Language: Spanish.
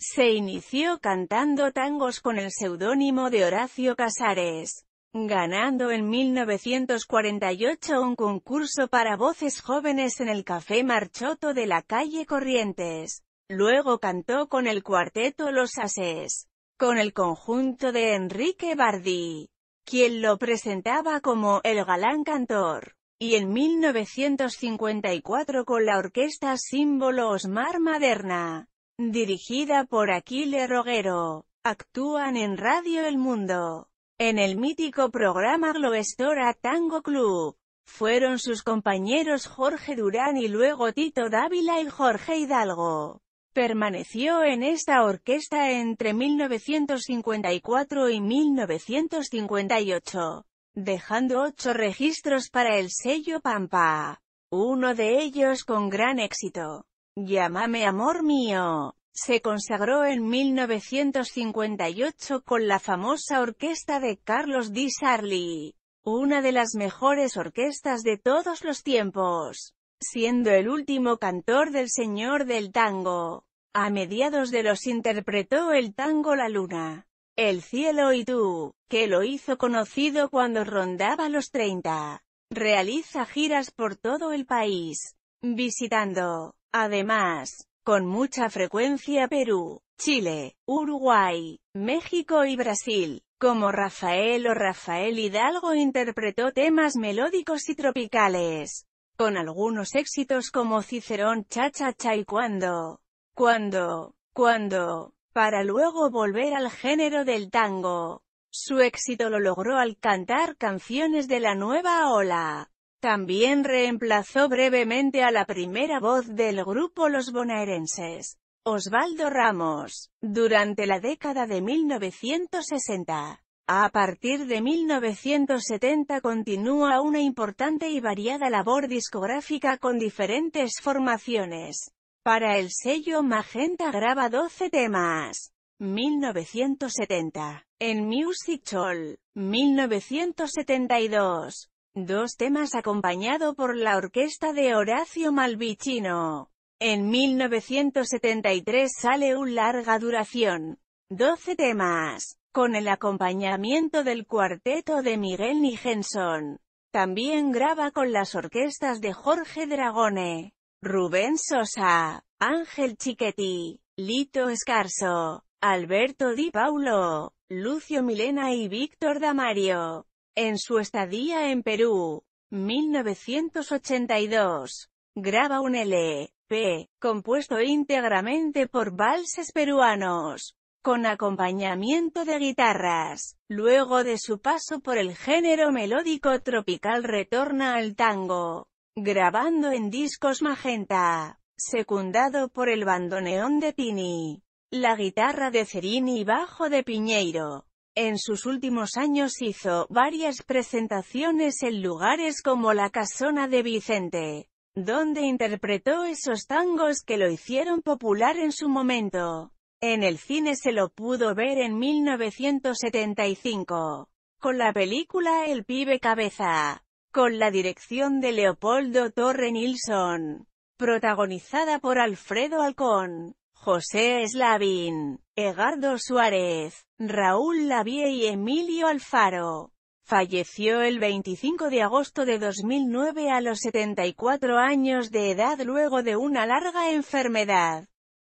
Se inició cantando tangos con el seudónimo de Horacio Casares, ganando en 1948 un concurso para voces jóvenes en el Café Marchoto de la calle Corrientes. Luego cantó con el cuarteto Los Ases, con el conjunto de Enrique Bardí, quien lo presentaba como El Galán Cantor, y en 1954 con la orquesta Símbolo Osmar Maderna. Dirigida por Aquile Roguero. Actúan en Radio El Mundo. En el mítico programa Globestora Tango Club. Fueron sus compañeros Jorge Durán y luego Tito Dávila y Jorge Hidalgo. Permaneció en esta orquesta entre 1954 y 1958, dejando ocho registros para el sello Pampa, uno de ellos con gran éxito. Llámame amor mío. Se consagró en 1958 con la famosa orquesta de Carlos Di Sarli, una de las mejores orquestas de todos los tiempos, siendo el último cantor del Señor del Tango. A mediados de los interpretó el tango La Luna, El Cielo y Tú, que lo hizo conocido cuando rondaba los 30. Realiza giras por todo el país, visitando Además, con mucha frecuencia Perú, Chile, Uruguay, México y Brasil, como Rafael o Rafael Hidalgo interpretó temas melódicos y tropicales, con algunos éxitos como Cicerón Cha Cha Cha y Cuando, Cuando, Cuando, para luego volver al género del tango. Su éxito lo logró al cantar canciones de la nueva ola. También reemplazó brevemente a la primera voz del grupo Los Bonaerenses, Osvaldo Ramos, durante la década de 1960. A partir de 1970 continúa una importante y variada labor discográfica con diferentes formaciones. Para el sello Magenta graba 12 temas. 1970. En Music Hall. 1972 dos temas acompañado por la orquesta de Horacio Malvicino. En 1973 sale un larga duración, Doce temas, con el acompañamiento del cuarteto de Miguel Nijenson. También graba con las orquestas de Jorge Dragone, Rubén Sosa, Ángel Chiquetti, Lito Escarso, Alberto Di Paulo, Lucio Milena y Víctor Damario. En su estadía en Perú, 1982, graba un LP, compuesto íntegramente por valses peruanos, con acompañamiento de guitarras. Luego de su paso por el género melódico tropical retorna al tango, grabando en discos Magenta, secundado por el bandoneón de Tini, la guitarra de Cerini y bajo de Piñeiro. En sus últimos años hizo varias presentaciones en lugares como la Casona de Vicente, donde interpretó esos tangos que lo hicieron popular en su momento. En el cine se lo pudo ver en 1975, con la película El pibe cabeza, con la dirección de Leopoldo Torre Nilsson, protagonizada por Alfredo Alcón. José Slavín, Egardo Suárez, Raúl Lavie y Emilio Alfaro. Falleció el 25 de agosto de 2009 a los 74 años de edad luego de una larga enfermedad.